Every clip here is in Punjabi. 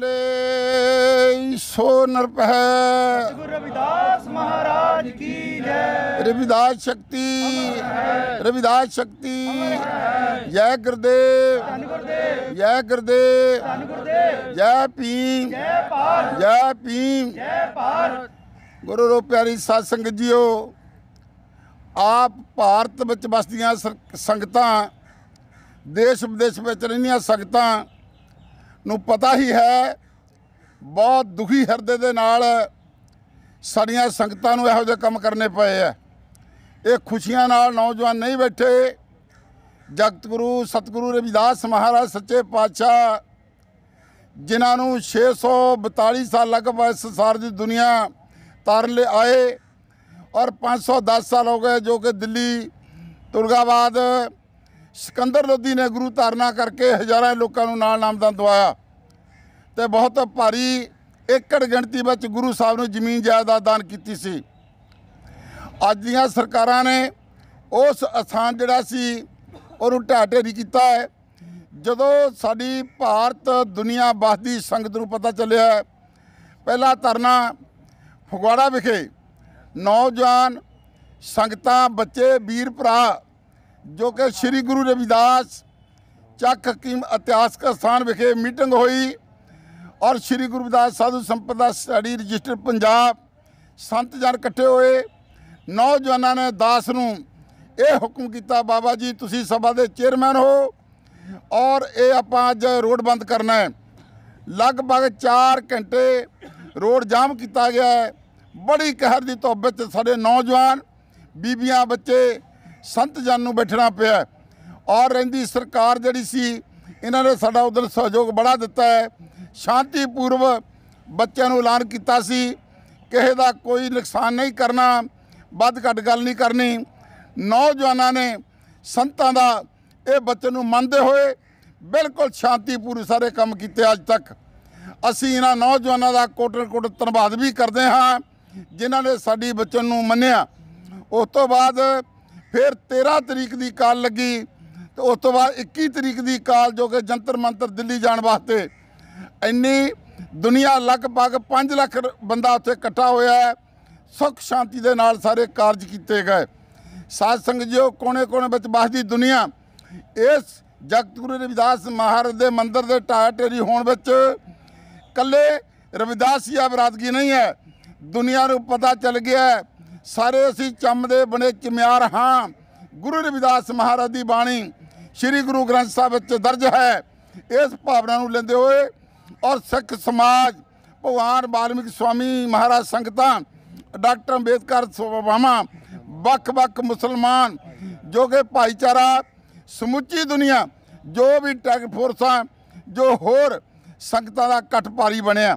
ਬੋਲੇ ਸੋ ਨਰਪਹਿ ਗੁਰੂ ਰਵਿਦਾਸ ਮਹਾਰਾਜ ਕੀ ਜੈ ਰਵਿਦਾਸ ਸ਼ਕਤੀ ਰਵਿਦਾਸ ਸ਼ਕਤੀ ਜੈ ਗੁਰਦੇਵ ਜੈ ਗੁਰਦੇਵ ਜੈ ਭੀਮ ਜੈ ਭਾਰਤ ਜੈ ਭੀਮ ਜੈ ਭਾਰਤ ਗੁਰੂ ਰੋ ਪਿਆਰੀ ਸਾਧ ਸੰਗਤ ਜੀਓ ਆਪ ਭਾਰਤ ਵਿੱਚ ਵਸਦੀਆਂ ਸੰਗਤਾਂ ਦੇਸ਼ ਵਿਦੇਸ਼ ਵਿੱਚ ਰਹਿੰਦੀਆਂ ਸੰਗਤਾਂ ਨੂੰ ਪਤਾ ਹੀ ਹੈ ਬਹੁਤ ਦੁਖੀ ਹਿਰਦੇ ਦੇ ਨਾਲ ਸਾਡੀਆਂ ਸੰਗਤਾਂ ਨੂੰ ਇਹੋ ਜਿਹੇ ਕੰਮ ਕਰਨੇ ਪਏ ਆ ਇਹ ਖੁਸ਼ੀਆਂ ਨਾਲ ਨੌਜਵਾਨ ਨਹੀਂ ਬੈਠੇ ਜਗਤ ਗੁਰੂ ਸਤਗੁਰੂ ਰਵਿਦਾਸ ਮਹਾਰਾਜ ਸੱਚੇ ਪਾਤਸ਼ਾਹ ਜਿਨ੍ਹਾਂ ਨੂੰ 642 ਸਾਲ ਲਗਭਗ ਸੰਸਾਰ ਦੀ ਦੁਨੀਆ ਤਾਰਨ ਲਈ ਆਏ ਔਰ 510 ਸਾਲ ਹੋ ਗਏ ਜੋ ਕਿ ਦਿੱਲੀ ਤੁਰਗਾਬਾਦ ਸਿਕੰਦਰ ਲੋਧੀ ਨੇ ਗੁਰੂ ਧਾਰਨਾ ਕਰਕੇ ਹਜ਼ਾਰਾਂ ਲੋਕਾਂ ਨੂੰ ਨਾਲ ਨਾਮਦਾਨ ਦਵਾਇਆ ਤੇ ਬਹੁਤ ਭਾਰੀ ਏਕੜ ਗਿਣਤੀ ਵਿੱਚ ਗੁਰੂ ਸਾਹਿਬ ਨੂੰ ਜ਼ਮੀਨ ਜਾਇਦਾਦ ਦਾਨ ਕੀਤੀ ਸੀ ਅੱਜ ਦੀਆਂ ਸਰਕਾਰਾਂ ਨੇ ਉਸ ਅਸਾਨ ਜਿਹੜਾ ਸੀ ਉਹਨੂੰ ਢਾਟੇਰੀ ਕੀਤਾ ਹੈ ਜਦੋਂ ਸਾਡੀ ਭਾਰਤ ਦੁਨੀਆ ਵਸਦੀ ਸੰਗਤ ਨੂੰ ਪਤਾ ਚੱਲਿਆ ਪਹਿਲਾ ਧਰਨਾ ਫਗਵਾੜਾ ਵਿਖੇ ਨੌਜਵਾਨ ਸੰਗਤਾਂ ਬੱਚੇ ਵੀਰ ਭਰਾ ਜੋ ਕਿ ਸ੍ਰੀ ਗੁਰੂ ਰਵਿਦਾਸ ਚੱਕ ਹਕੀਮ ਇਤਿਹਾਸਕ ਸਥਾਨ ਵਿਖੇ ਮੀਟਿੰਗ ਹੋਈ ਔਰ ਸ੍ਰੀ ਗੁਰੂ ਰਵਿਦਾਸ ਸਾਧੂ ਸੰਪਦਾ ਸਟੱਡੀ ਰਜਿਸਟਰ ਪੰਜਾਬ ਸੰਤ ਜਨ ਇਕੱਠੇ ਹੋਏ ਨੌਜਵਾਨਾਂ ਨੇ ਦਾਸ ਨੂੰ ਇਹ ਹੁਕਮ ਕੀਤਾ ਬਾਬਾ ਜੀ ਤੁਸੀਂ ਸਭਾ ਦੇ ਚੇਅਰਮੈਨ ਹੋ ਔਰ ਇਹ ਆਪਾਂ ਅੱਜ ਰੋਡ ਬੰਦ ਕਰਨਾ ਹੈ ਲਗਭਗ 4 ਘੰਟੇ ਰੋਡ ਜਾਮ ਕੀਤਾ ਗਿਆ ਹੈ ਬੜੀ ਕਹਿਰ ਦੀ ਤੋਬੇ ਤੇ ਸਾਡੇ ਨੌਜਵਾਨ ਬੀਬੀਆਂ ਬੱਚੇ ਸੰਤ ਜਨ ਨੂੰ ਬੈਠਣਾ ਪਿਆ ਔਰ ਰਹਿੰਦੀ ਸਰਕਾਰ ਜਿਹੜੀ ਸੀ ਇਹਨਾਂ ਨੇ ਸਾਡਾ ਉਧਰ ਸਹਿਯੋਗ ਬੜਾ ਦਿੱਤਾ ਹੈ ਸ਼ਾਂਤੀਪੂਰਵ ਬੱਚਿਆਂ ਨੂੰ ਐਲਾਨ ਕੀਤਾ ਸੀ ਕਿਸੇ ਦਾ ਕੋਈ ਨੁਕਸਾਨ ਨਹੀਂ ਕਰਨਾ ਵੱਧ ਘੱਟ ਗੱਲ ਨਹੀਂ ਕਰਨੀ ਨੌਜਵਾਨਾਂ ਨੇ ਸੰਤਾਂ ਦਾ ਇਹ ਬੱਚੇ ਨੂੰ ਮੰਨਦੇ ਹੋਏ ਬਿਲਕੁਲ ਸ਼ਾਂਤੀਪੂਰਵ ਸਾਰੇ ਕੰਮ ਕੀਤੇ ਅੱਜ ਤੱਕ ਅਸੀਂ ਇਹਨਾਂ ਨੌਜਵਾਨਾਂ ਦਾ ਕੋਟਰ ਕੋਟ ਧੰਨਵਾਦ ਵੀ ਕਰਦੇ ਹਾਂ ਜਿਨ੍ਹਾਂ ਨੇ ਸਾਡੀ ਬੱਚਨ ਨੂੰ ਮੰਨਿਆ ਉਸ ਤੋਂ ਬਾਅਦ ਫਿਰ 13 ਤਰੀਕ ਦੀ ਕਾਲ ਲੱਗੀ ਤੇ ਉਸ ਤੋਂ ਬਾਅਦ 21 ਤਰੀਕ ਦੀ ਕਾਲ ਜੋ ਕਿ ਜੰਤਰ ਮੰਤਰ ਦਿੱਲੀ ਜਾਣ ਵਾਸਤੇ ਇੰਨੀ ਦੁਨੀਆ ਲਗਭਗ 5 ਲੱਖ ਬੰਦਾ ਉੱਥੇ ਇਕੱਠਾ ਹੋਇਆ ਹੈ ਸੁਖ ਸ਼ਾਂਤੀ ਦੇ ਨਾਲ ਸਾਰੇ ਕਾਰਜ ਕੀਤੇ ਗਏ ਸਾਧ ਸੰਗਤ ਜੀਓ ਕੋਨੇ-ਕੋਨੇ ਵਿੱਚ ਵਸਦੀ ਦੁਨੀਆ ਇਸ ਜਗਤਗੁਰੂ ਰਵਿਦਾਸ ਮਹਾਰਾਜ ਦੇ ਮੰਦਿਰ ਦੇ ਢਾਹ ਹੋਣ ਵਿੱਚ ਕੱਲੇ ਰਵਿਦਾਸ ਜੀ ਆ ਬਰਾਦਗੀ ਨਹੀਂ ਹੈ ਦੁਨੀਆ ਨੂੰ ਪਤਾ ਚੱਲ ਗਿਆ ਹੈ ਸਾਰੇ ਅਸੀਂ ਚੰਮ ਦੇ ਬਣੇ ਚਮਿਆਰ ਹਾਂ ਗੁਰੂ ਰਵਿਦਾਸ ਮਹਾਰਾਜ ਦੀ ਬਾਣੀ ਸ੍ਰੀ ਗੁਰੂ ਗ੍ਰੰਥ ਸਾਹਿਬ ਵਿੱਚ ਦਰਜ ਹੈ ਇਸ ਭਾਵਨਾ ਨੂੰ ਲੈਂਦੇ ਹੋਏ ਔਰ ਸਿੱਖ ਸਮਾਜ ਭਗਵਾਨ ਬਾਲਮਿਕ ਸਵਾਮੀ ਮਹਾਰਾਜ ਸੰਗਤਾਂ ਡਾਕਟਰ ਅੰਬੇਦਕਰ ਸਵਾਮਾ ਵੱਖ-ਵੱਖ ਮੁਸਲਮਾਨ ਜੋ ਕਿ ਭਾਈਚਾਰਾ ਸਮੁੱਚੀ ਦੁਨੀਆ ਜੋ ਵੀ ਟੈਗ ਫੋਰਸਾਂ ਜੋ ਹੋਰ ਸੰਗਤਾਂ ਦਾ ਕਟਪਾਰੀ ਬਣਿਆ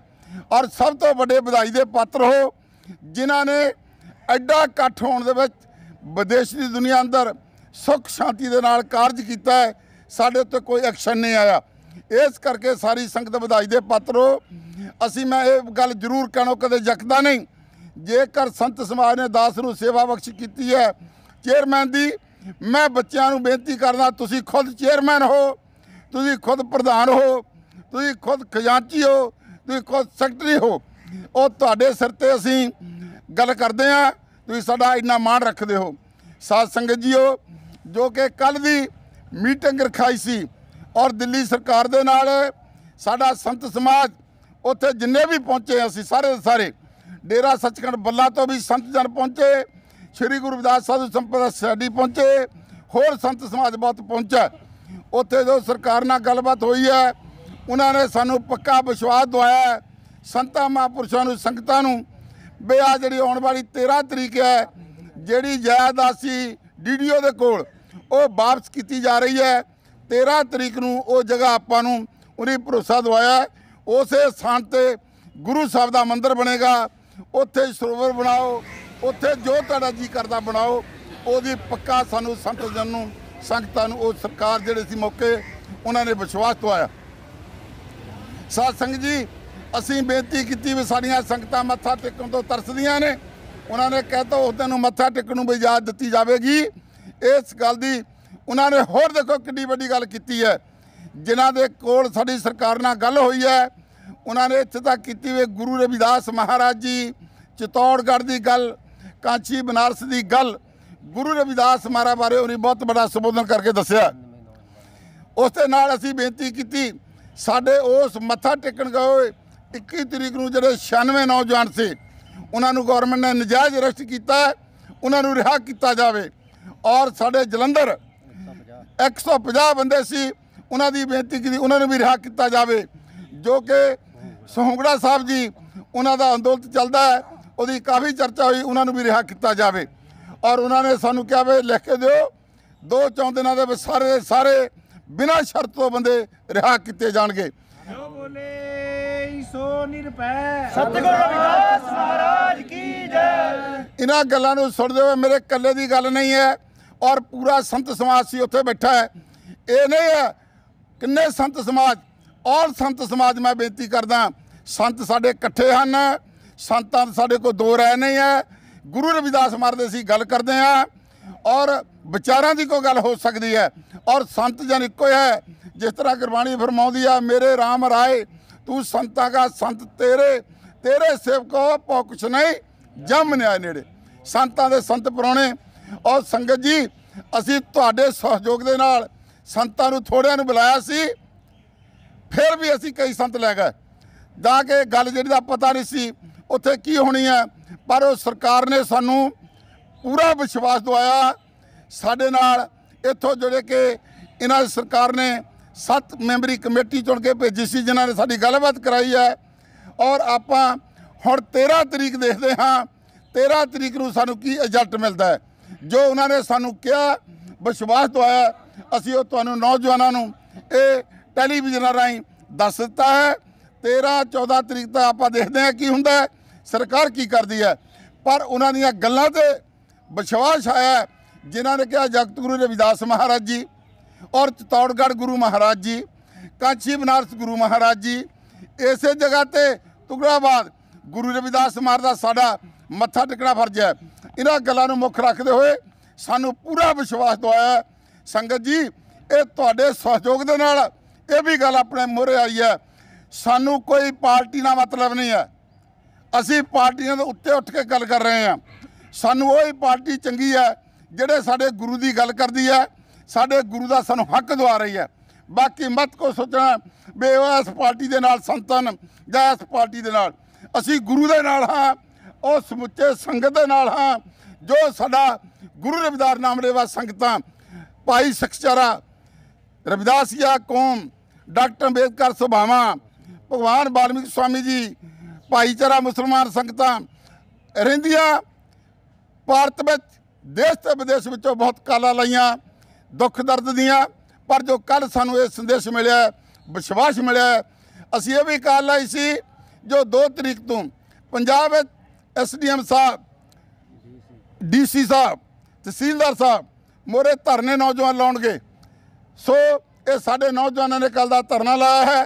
ਔਰ ਸਭ ਤੋਂ ਵੱਡੇ ਵਧਾਈ ਦੇ ਪਾਤਰ ਹੋ ਜਿਨ੍ਹਾਂ ਨੇ ਐਡਾ ਇਕੱਠ ਹੋਣ ਦੇ ਵਿੱਚ ਵਿਦੇਸ਼ ਦੀ ਦੁਨੀਆ ਅੰਦਰ ਸੁੱਖ ਸ਼ਾਂਤੀ ਦੇ ਨਾਲ ਕਾਰਜ ਕੀਤਾ ਹੈ ਸਾਡੇ ਉੱਤੇ ਕੋਈ ਐਕਸ਼ਨ ਨਹੀਂ ਆਇਆ ਇਸ ਕਰਕੇ ਸਾਰੀ ਸੰਗਤ ਵਧਾਈ ਦੇ ਪਾਤਰੋ ਅਸੀਂ ਮੈਂ ਇਹ ਗੱਲ ਜ਼ਰੂਰ ਕਹਿਣਾ ਕਦੇ ਜਕਦਾ ਨਹੀਂ ਜੇਕਰ ਸੰਤ ਸਮਾਜ ਨੇ ਦਾਸ ਨੂੰ ਸੇਵਾ ਬਖਸ਼ ਕੀਤੀ ਹੈ ਚੇਅਰਮੈਨ ਦੀ ਮੈਂ ਬੱਚਿਆਂ ਨੂੰ ਬੇਨਤੀ ਕਰਦਾ ਤੁਸੀਂ ਖੁਦ ਚੇਅਰਮੈਨ ਹੋ ਤੁਸੀਂ ਖੁਦ ਪ੍ਰਧਾਨ ਹੋ ਤੁਸੀਂ ਖੁਦ ਖਜ਼ਾਨਚੀ ਹੋ ਤੁਸੀਂ ਖੁਦ ਸੈਕਟਰੀ ਹੋ ਉਹ ਤੁਹਾਡੇ ਸਿਰ ਤੇ ਅਸੀਂ ਗੱਲ ਕਰਦੇ ਆ ਤੁਸੀਂ ਸਾਡਾ ਇੰਨਾ ਮਾਣ ਰੱਖਦੇ ਹੋ ਸਾਧ ਸੰਗਤ ਜੀਓ ਜੋ ਕਿ ਕੱਲ ਦੀ ਮੀਟਿੰਗ ਰਖਾਈ ਸੀ ਔਰ ਦਿੱਲੀ ਸਰਕਾਰ ਦੇ ਨਾਲ ਸਾਡਾ ਸੰਤ ਸਮਾਜ ਉੱਥੇ ਜਿੰਨੇ ਵੀ ਪਹੁੰਚੇ ਅਸੀਂ ਸਾਰੇ ਸਾਰੇ ਡੇਰਾ ਸੱਚਖੰਡ ਬੱਲਾ ਤੋਂ ਵੀ ਸੰਤ ਜਨ ਪਹੁੰਚੇ ਸ੍ਰੀ ਗੁਰੂ ਰਵਿਦਾਸ ਸਾਧੂ ਸੰਪਦਾ ਸਾਡੀ ਪਹੁੰਚੇ ਹੋਰ ਸੰਤ ਸਮਾਜ ਬਹੁਤ ਪਹੁੰਚਾ ਉੱਥੇ ਜੋ ਸਰਕਾਰ ਨਾਲ ਗੱਲਬਾਤ ਹੋਈ ਹੈ ਉਹਨਾਂ ਨੇ ਸਾਨੂੰ ਪੱਕਾ ਵਿਸ਼ਵਾਸ ਦਵਾਇਆ ਸੰਤਾਂ ਮਹਾਂਪੁਰਸ਼ਾਂ ਨੂੰ ਸੰਗਤਾਂ ਨੂੰ ਵੀ ਆ ਜਿਹੜੀ ਆਉਣ ਵਾਲੀ 13 ਤਰੀਕ ਹੈ ਜਿਹੜੀ ਜਾਇਦਾਸੀ ਡੀਡੀਓ ਦੇ ਕੋਲ ਉਹ ਵਾਪਸ ਕੀਤੀ ਜਾ ਰਹੀ ਹੈ 13 ਤਰੀਕ ਨੂੰ ਉਹ ਜਗ੍ਹਾ ਆਪਾਂ ਨੂੰ ਉਹਨੇ ਭਰੋਸਾ ਦਵਾਇਆ ਉਸੇ ਸਥਾਨ ਤੇ ਗੁਰੂ ਸਾਹਿਬ ਦਾ ਮੰਦਿਰ ਬਣੇਗਾ ਉੱਥੇ ਸਰੋਵਰ ਬਣਾਓ ਉੱਥੇ ਜੋ ਤੁਹਾਡਾ ਜੀ ਕਰਦਾ ਬਣਾਓ ਉਹਦੀ ਪੱਕਾ ਸਾਨੂੰ ਸੰਤ ਜਨ ਨੂੰ ਸੰਗਤਾਂ ਨੂੰ ਉਹ ਸਰਕਾਰ ਜਿਹੜੇ ਸੀ ਮੌਕੇ ਉਹਨਾਂ ਨੇ ਵਿਸ਼ਵਾਸ ਦਵਾਇਆ ਸਾਧ ਸੰਗਤ ਜੀ ਅਸੀਂ ਬੇਨਤੀ ਕੀਤੀ ਵੀ ਸਾਡੀਆਂ ਸੰਗਤਾਂ ਮੱਥਾ ਟੇਕਣ ਤੋਂ ਤਰਸਦੀਆਂ ਨੇ ਉਹਨਾਂ ਨੇ ਕਹਿਤਾ ਉਸ ਦਿਨ ਨੂੰ ਮੱਥਾ ਟੇਕਣ ਨੂੰ ਵੀ ਇਜਾਜ਼ਤ ਦਿੱਤੀ ਜਾਵੇਗੀ ਇਸ ਗੱਲ ਦੀ ਉਹਨਾਂ ਨੇ ਹੋਰ ਦੇਖੋ ਕਿੰਨੀ ਵੱਡੀ ਗੱਲ ਕੀਤੀ ਹੈ ਜਿਨ੍ਹਾਂ ਦੇ ਕੋਲ ਸਾਡੀ ਸਰਕਾਰ ਨਾਲ ਗੱਲ ਹੋਈ ਹੈ ਉਹਨਾਂ ਨੇ ਇੱਥੇ ਤੱਕ ਕੀਤੀ ਵੀ ਗੁਰੂ ਰਵਿਦਾਸ ਮਹਾਰਾਜ ਜੀ ਚਿਤੌੜਗੜ੍ਹ ਦੀ ਗੱਲ ਕਾਂਚੀ ਬਨਾਰਸ ਦੀ ਗੱਲ ਗੁਰੂ ਰਵਿਦਾਸ ਮਹਾਰਾਜ ਬਾਰੇ ਉਹਨੇ ਬਹੁਤ ਵੱਡਾ ਸੰਬੋਧਨ ਕਰਕੇ ਦੱਸਿਆ ਉਸ ਦੇ ਨਾਲ ਅਸੀਂ ਬੇਨਤੀ ਕੀਤੀ ਸਾਡੇ ਉਸ ਮੱਥਾ ਟੇਕਣ ਗਏ 21 ਤਰੀਕ ਨੂੰ ਜਿਹੜੇ 96 ਨੌਜਵਾਨ ਸੀ ਉਹਨਾਂ ਨੂੰ ਗਵਰਨਮੈਂਟ ਨੇ ਨਜਾਇਜ਼ ਅਰੈਸਟ ਕੀਤਾ ਉਹਨਾਂ ਨੂੰ ਰਿਹਾ ਕੀਤਾ ਜਾਵੇ ਔਰ ਸਾਡੇ ਜਲੰਧਰ 150 ਬੰਦੇ ਸੀ ਉਹਨਾਂ ਦੀ ਬੇਨਤੀ ਕੀਤੀ ਉਹਨਾਂ ਨੂੰ ਵੀ ਰਿਹਾ ਕੀਤਾ ਜਾਵੇ ਜੋ ਕਿ ਸੋਹੰਗੜਾ ਸਾਹਿਬ ਜੀ ਉਹਨਾਂ ਦਾ ਅੰਦੋਲਨ ਚੱਲਦਾ ਹੈ ਉਹਦੀ ਕਾਫੀ ਚਰਚਾ ਹੋਈ ਉਹਨਾਂ ਨੂੰ ਵੀ ਰਿਹਾ ਕੀਤਾ ਜਾਵੇ ਔਰ ਉਹਨਾਂ ਨੇ ਸਾਨੂੰ ਕਿਹਾ ਵੇ ਲਿਖ ਕੇ ਦਿਓ ਦੋ ਚੌਂ ਦਿਨਾਂ ਦੇ ਵਿੱਚ ਸਾਰੇ ਸਾਰੇ ਬਿਨਾਂ ਸ਼ਰਤ ਤੋਂ ਬੰਦੇ ਰਿਹਾ ਕੀਤੇ ਜਾਣਗੇ ਬੋਲੇ ਸੋ ਰਵਿਦਾਸ ਮਹਾਰਾਜ ਕੀ ਜੈ ਇਹਨਾਂ ਗੱਲਾਂ ਨੂੰ ਸੁਣਦੇ ਹੋਏ ਮੇਰੇ ਇਕੱਲੇ ਦੀ ਗੱਲ ਨਹੀਂ ਹੈ ਔਰ ਪੂਰਾ ਸੰਤ ਸਮਾਜ ਸੀ ਉੱਥੇ ਬੈਠਾ ਹੈ ਇਹ ਨਹੀਂ ਹੈ ਕਿੰਨੇ ਸੰਤ ਸਮਾਜ ਔਰ ਸੰਤ ਸਮਾਜ ਮੈਂ ਬੇਨਤੀ ਕਰਦਾ ਸੰਤ ਸਾਡੇ ਇਕੱਠੇ ਹਨ ਸੰਤਾਂ ਸਾਡੇ ਕੋਲ ਦੋ ਰਹਿ ਨਹੀਂ ਹੈ ਗੁਰੂ ਰਵਿਦਾਸ ਮਰਦੇ ਸੀ ਗੱਲ ਕਰਦੇ ਆ ਔਰ ਵਿਚਾਰਾਂ ਦੀ ਕੋਈ ਗੱਲ ਹੋ ਸਕਦੀ ਹੈ ਔਰ ਸੰਤ ਜਨ ਇੱਕੋ ਹੈ ਜਿਸ ਤਰ੍ਹਾਂ ਗੁਰਬਾਣੀ ਫਰਮਾਉਂਦੀ ਆ ਮੇਰੇ RAM ਰਾਏ ਤੂੰ ਸੰਤਾਂ ਦਾ ਸੰਤ ਤੇਰੇ ਤੇਰੇ ਸੇਵਕੋ ਪੋ ਕੁਛ ਨਹੀਂ ਜਮ ਨਿਆ ਨੇੜੇ ਸੰਤਾਂ ਦੇ ਸੰਤ ਪਰੋਣੇ ਔਰ ਸੰਗਤ ਜੀ ਅਸੀਂ ਤੁਹਾਡੇ ਸਹਿਯੋਗ ਦੇ ਨਾਲ ਸੰਤਾਂ ਨੂੰ ਥੋੜਿਆਂ ਨੂੰ ਬੁਲਾਇਆ ਸੀ ਫਿਰ ਵੀ ਅਸੀਂ ਕਈ ਸੰਤ ਲੈ ਗਏ ਦਾ ਕਿ ਗੱਲ ਜਿਹੜੀ ਦਾ ਪਤਾ ਨਹੀਂ ਸੀ ਉੱਥੇ ਕੀ ਹੋਣੀ ਹੈ ਪਰ ਉਹ ਸਰਕਾਰ ਨੇ ਸਾਨੂੰ ਪੂਰਾ ਵਿਸ਼ਵਾਸ ਦਵਾਇਆ ਸਾਡੇ ਨਾਲ ਇੱਥੋਂ ਜਿਹੜੇ ਕਿ ਇਹਨਾਂ ਸਰਕਾਰ ਨੇ ਸੱਤ ਮੈਂਬਰੀ ਕਮੇਟੀ ਚੁਣ ਕੇ ਭੇਜੀ ਸੀ ਜਿਨ੍ਹਾਂ ਨੇ ਸਾਡੀ ਗੱਲਬਾਤ ਕਰਾਈ ਹੈ ਔਰ ਆਪਾਂ ਹੁਣ 13 ਤਰੀਕ ਦੇਖਦੇ ਹਾਂ 13 ਤਰੀਕ ਨੂੰ ਸਾਨੂੰ ਕੀ ਰਿਜ਼ਲਟ ਮਿਲਦਾ ਹੈ ਜੋ ਉਹਨਾਂ ਨੇ ਸਾਨੂੰ ਕਿਹਾ ਵਿਸ਼ਵਾਸ ਦਵਾਇਆ ਅਸੀਂ ਉਹ ਤੁਹਾਨੂੰ ਨੌਜਵਾਨਾਂ ਨੂੰ ਇਹ ਟੈਲੀਵਿਜ਼ਨ ਰਾਹੀਂ ਦੱਸ ਦਿੱਤਾ ਹੈ 13 14 ਤਰੀਕ ਤੱਕ ਆਪਾਂ ਦੇਖਦੇ ਹਾਂ ਕੀ ਹੁੰਦਾ ਹੈ ਸਰਕਾਰ ਕੀ ਕਰਦੀ ਹੈ ਪਰ ਉਹਨਾਂ ਦੀਆਂ ਗੱਲਾਂ ਤੇ ਵਿਸ਼ਵਾਸ ਆਇਆ ਜਿਨ੍ਹਾਂ ਨੇ ਕਿਹਾ ਜਗਤਗੁਰੂ ਰਵਿਦਾਸ ਮਹਾਰਾਜ ਜੀ ਔਰ ਚਤੌੜਗੜ ਗੁਰੂ ਮਹਾਰਾਜ ਜੀ ਕਾਂਚੀ ਬਨਾਰਸ ਗੁਰੂ ਮਹਾਰਾਜ ਜੀ ਇਸੇ ਜਗ੍ਹਾ ਤੇ ਤੁਗੜਾਬਾਦ ਗੁਰੂ ਰਵਿਦਾਸ ਮਾਰ ਦਾ ਸਾਡਾ ਮੱਥਾ ਟਿਕਣਾ ਫਰਜ਼ ਹੈ ਇਹਨਾਂ ਗੱਲਾਂ ਨੂੰ ਮੁੱਖ ਰੱਖਦੇ ਹੋਏ ਸਾਨੂੰ ਪੂਰਾ ਵਿਸ਼ਵਾਸ ਦਵਾਇਆ ਸੰਗਤ ਜੀ ਇਹ ਤੁਹਾਡੇ ਸਹਿਯੋਗ ਦੇ ਨਾਲ ਇਹ ਵੀ ਗੱਲ ਆਪਣੇ ਮੂਹਰੇ ਆਈ ਹੈ ਸਾਨੂੰ ਕੋਈ ਪਾਰਟੀ ਨਾਲ ਮਤਲਬ ਨਹੀਂ ਹੈ ਅਸੀਂ ਪਾਰਟੀਆਂ ਦੇ ਉੱਤੇ ਉੱਠ ਕੇ ਗੱਲ ਕਰ ਰਹੇ ਹਾਂ ਸਾਨੂੰ ਉਹ ਹੀ ਪਾਰਟੀ ਚੰਗੀ ਹੈ ਜਿਹੜੇ ਸਾਡੇ ਗੁਰੂ ਦੀ ਗੱਲ ਕਰਦੀ ਹੈ ਸਾਡੇ ਗੁਰੂ ਦਾ ਸਾਨੂੰ ਹੱਕ ਦਵਾ ਰਹੀ ਹੈ ਬਾਕੀ ਮਤ ਕੋ ਸੋਚਣਾ ਬੇਵਾਸ ਪਾਰਟੀ ਦੇ ਨਾਲ ਸੰਤਨ ਜਾਂ ਪਾਰਟੀ ਦੇ ਨਾਲ ਅਸੀਂ ਗੁਰੂ ਦੇ ਨਾਲ ਹਾਂ ਉਹ ਸਮੁੱਚੇ ਸੰਗਤ ਦੇ ਨਾਲ ਹਾਂ ਜੋ ਸਾਡਾ ਗੁਰੂ ਰਵਿਦਾਸ ਨਾਮ ਰੇਵਾ ਸੰਗਤਾਂ ਭਾਈ ਸਖਚਾਰਾ ਰਵਿਦਾਸੀਆ ਕੌਮ ਡਾਕਟਰ ਅੰਬੇਦਕਰ ਸੁਭਾਵਾਂ ਭਗਵਾਨ ਬਾਲਮੀਕ ਸਵਾਮੀ ਜੀ ਭਾਈਚਾਰਾ ਮੁਸਲਮਾਨ ਸੰਗਤਾਂ ਰਹਿੰਦੀਆਂ ਭਾਰਤ ਵਿੱਚ ਦੇਸ਼ ਤੇ ਵਿਦੇਸ਼ ਵਿੱਚੋਂ ਬਹੁਤ ਕਾਲਾ ਲਈਆਂ ਦੁੱਖ ਦਰਦ ਦੀਆਂ ਪਰ ਜੋ ਕੱਲ ਸਾਨੂੰ ਇਹ ਸੰਦੇਸ਼ ਮਿਲਿਆ ਵਿਸ਼ਵਾਸ ਮਿਲਿਆ ਅਸੀਂ ਇਹ ਵੀ ਕਹਿ ਲਈ ਸੀ ਜੋ 2 ਤਰੀਕ ਤੋਂ ਪੰਜਾਬ ਵਿੱਚ ਐਸਡੀਐਮ ਸਾਹਿਬ ਡੀਸੀ ਸਾਹਿਬ ਤਹਿਸੀਲਦਾਰ ਸਾਹਿਬ ਮੋਰੇ ਧਰਨੇ ਨੌਜਵਾਨ ਲਾਉਣਗੇ ਸੋ ਇਹ ਸਾਡੇ ਨੌਜਵਾਨਾਂ ਨੇ ਕੱਲ ਦਾ ਧਰਨਾ ਲਾਇਆ ਹੈ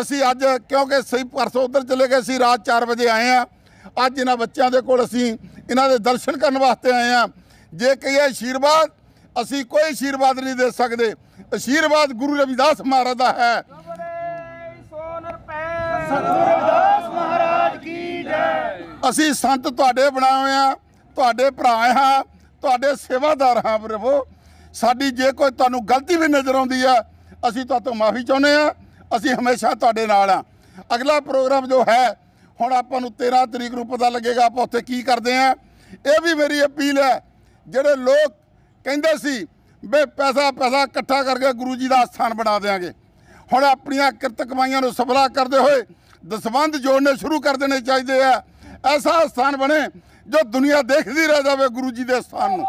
ਅਸੀਂ ਅੱਜ ਕਿਉਂਕਿ ਸਹੀ ਪਰਸੋਂ ਉਧਰ ਚਲੇ ਗਏ ਸੀ ਰਾਤ 4 ਵਜੇ ਆਏ ਆ ਅੱਜ ਇਹਨਾਂ ਬੱਚਿਆਂ ਦੇ ਕੋਲ ਅਸੀਂ ਇਹਨਾਂ ਦੇ ਦਰਸ਼ਨ ਕਰਨ ਵਾਸਤੇ ਆਏ ਆ ਜੇ ਕਹੀਏ ਆਸ਼ੀਰਵਾਦ ਅਸੀਂ ਕੋਈ ਅਸ਼ੀਰਵਾਦ ਨਹੀਂ ਦੇ ਸਕਦੇ ਅਸ਼ੀਰਵਾਦ ਗੁਰੂ ਰਵਿਦਾਸ ਮਹਾਰਾਜ ਦਾ ਹੈ ਅਸੀਂ ਸੰਤ ਤੁਹਾਡੇ ਬਣਾਏ ਆ ਤੁਹਾਡੇ ਭਰਾ ਆ ਤੁਹਾਡੇ ਸੇਵਾਦਾਰ ਆ ਪ੍ਰਭੂ ਸਾਡੀ ਜੇ ਕੋਈ ਤੁਹਾਨੂੰ ਗਲਤੀ ਵੀ ਨਜ਼ਰ ਆਉਂਦੀ ਆ ਅਸੀਂ ਤੁਹਾਤੋਂ ਮਾਫੀ ਚਾਹੁੰਦੇ ਆ ਅਸੀਂ ਹਮੇਸ਼ਾ ਤੁਹਾਡੇ ਨਾਲ ਆ ਅਗਲਾ ਪ੍ਰੋਗਰਾਮ ਜੋ ਹੈ ਹੁਣ ਆਪਾਂ ਨੂੰ 13 ਤਰੀਕ ਨੂੰ ਪਤਾ ਲੱਗੇਗਾ ਆਪਾਂ ਉੱਥੇ ਕੀ ਕਰਦੇ ਆ ਇਹ ਵੀ ਮੇਰੀ ਅਪੀਲ ਹੈ ਜਿਹੜੇ ਲੋਕ ਕਹਿੰਦੇ ਸੀ ਵੇ ਪੈਸਾ ਪੈਸਾ ਇਕੱਠਾ ਕਰਕੇ ਗੁਰੂ ਜੀ ਦਾ ਸਥਾਨ ਬਣਾ ਦੇਾਂਗੇ ਹੁਣ ਆਪਣੀਆਂ ਕਿਰਤ ਕਮਾਈਆਂ ਨੂੰ ਸਫਲਾ ਕਰਦੇ ਹੋਏ ਦਸਵੰਧ ਜੋੜਨੇ ਸ਼ੁਰੂ ਕਰ ਦੇਣੇ ਚਾਹੀਦੇ ਆ ਐਸਾ ਸਥਾਨ ਬਣੇ ਜੋ ਦੁਨੀਆ ਦੇਖਦੀ ਰਹਿ ਜਾਵੇ ਗੁਰੂ ਜੀ ਦੇ ਸਥਾਨ ਨੂੰ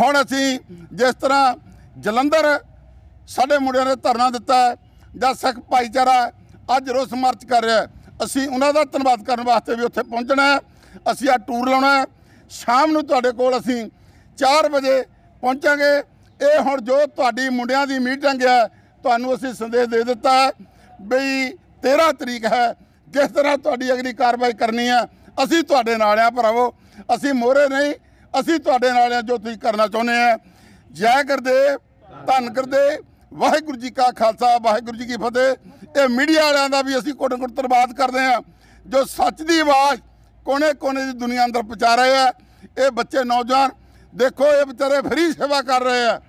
ਹੁਣ ਅਸੀਂ ਜਿਸ ਤਰ੍ਹਾਂ ਜਲੰਧਰ ਸਾਡੇ ਮੁੰਡਿਆਂ ਨੇ ਧਰਨਾ ਦਿੱਤਾ ਜਾਂ ਸਿੱਖ ਭਾਈਚਾਰਾ ਅੱਜ ਰੋਸ ਮਾਰਚ ਕਰ ਰਿਹਾ ਅਸੀਂ ਉਹਨਾਂ ਦਾ ਧੰਨਵਾਦ ਕਰਨ ਵਾਸਤੇ ਵੀ ਉੱਥੇ ਪਹੁੰਚਣਾ ਹੈ ਅਸੀਂ ਆ ਟੂਰ ਲਾਉਣਾ ਹੈ ਸ਼ਾਮ ਨੂੰ ਤੁਹਾਡੇ ਕੋਲ ਅਸੀਂ 4 ਵਜੇ ਪਹੁੰਚਾਂਗੇ ਇਹ ਹੁਣ ਜੋ ਤੁਹਾਡੀ ਮੁੰਡਿਆਂ ਦੀ ਮੀਟਿੰਗ ਹੈ ਤੁਹਾਨੂੰ ਅਸੀਂ ਸੰਦੇਸ਼ ਦੇ ਦਿੱਤਾ ਹੈ ਬਈ 13 ਤਰੀਕ ਹੈ ਜਿਸ ਤਰ੍ਹਾਂ ਤੁਹਾਡੀ ਅਗਲੀ ਕਾਰਵਾਈ ਕਰਨੀ ਹੈ ਅਸੀਂ ਤੁਹਾਡੇ ਨਾਲ ਆ ਭਰਾਵੋ ਅਸੀਂ ਮੋਰੇ ਨਹੀਂ ਅਸੀਂ ਤੁਹਾਡੇ ਨਾਲ ਆ ਜੋ ਤੁਸੀਂ ਕਰਨਾ ਚਾਹੁੰਦੇ ਆ ਜੈ ਕਰਦੇ ਧੰਨ ਕਰਦੇ ਵਾਹਿਗੁਰੂ ਜੀ ਕਾ ਖਾਲਸਾ ਵਾਹਿਗੁਰੂ ਜੀ ਕੀ ਫਤਿਹ ਇਹ ਮੀਡੀਆ ਵਾਲਿਆਂ ਦਾ ਵੀ ਅਸੀਂ ਕੋਟ ਕੋਟ ਧੰਨਵਾਦ ਕਰਦੇ ਆ ਜੋ ਸੱਚ ਦੀ ਆਵਾਜ਼ ਕੋਨੇ-ਕੋਨੇ ਦੀ ਦੁਨੀਆ ਅੰਦਰ ਪਹੁੰਚਾ ਰਹੇ ਆ ਇਹ ਬੱਚੇ ਨੌਜਵਾਨ ਦੇਖੋ ਇਹ ਵਿਚਾਰੇ ਫਰੀ ਸੇਵਾ ਕਰ ਰਹੇ ਆ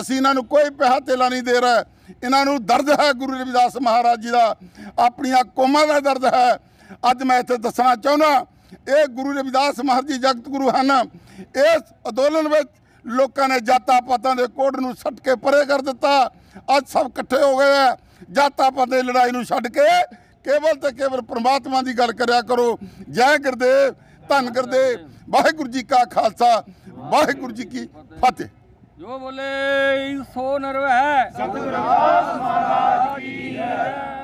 ਅਸੀਂ ਇਹਨਾਂ ਨੂੰ ਕੋਈ ਪੈਸਾ ਤੇਲਾ ਨਹੀਂ ਦੇ ਰਹੇ ਇਹਨਾਂ ਨੂੰ ਦਰਦ ਹੈ ਗੁਰੂ ਰਵਿਦਾਸ ਮਹਾਰਾਜ ਜੀ ਦਾ ਆਪਣੀਆਂ ਕੋਮਾਂ ਦਾ ਦਰਦ ਹੈ ਅੱਜ ਮੈਂ ਇੱਥੇ ਦੱਸਣਾ ਚਾਹੁੰਦਾ ਇਹ ਗੁਰੂ ਰਵਿਦਾਸ ਮਹਾਰਾਜ ਜੀ ਜਗਤ ਗੁਰੂ ਹਨ ਇਸ ਅਦੋਲਨ ਵਿੱਚ ਲੋਕਾਂ ਨੇ ਜਾਤਾਂ ਪਾਤਾਂ ਦੇ ਕੋਡ ਨੂੰ ਛੱਡ ਕੇ ਪਰੇ ਕਰ ਦਿੱਤਾ ਅੱਜ ਸਭ ਇਕੱਠੇ ਹੋ ਗਏ ਆ ਜਾਤਾਂ ਪਾਤਾਂ ਦੀ ਲੜਾਈ ਨੂੰ ਛੱਡ ਕੇ ਕੇਵਲ ਤੇ ਕੇਵਲ ਪ੍ਰਮਾਤਮਾ ਦੀ ਗੱਲ ਕਰਿਆ ਕਰੋ ਜੈ ਗੁਰਦੇਵ ਧੰਨ ਗੁਰਦੇਵ ਵਾਹਿਗੁਰੂ ਜੀ ਕਾ ਖਾਲਸਾ ਵਾਹਿਗੁਰੂ ਜੀ ਕੀ ਫਤਿਹ ਜੋ ਬੋਲੇ ਸੋ ਨਰਵੈ ਸਤਿਗੁਰੂ ਮਹਾਰਾਜ ਕੀ ਹੈ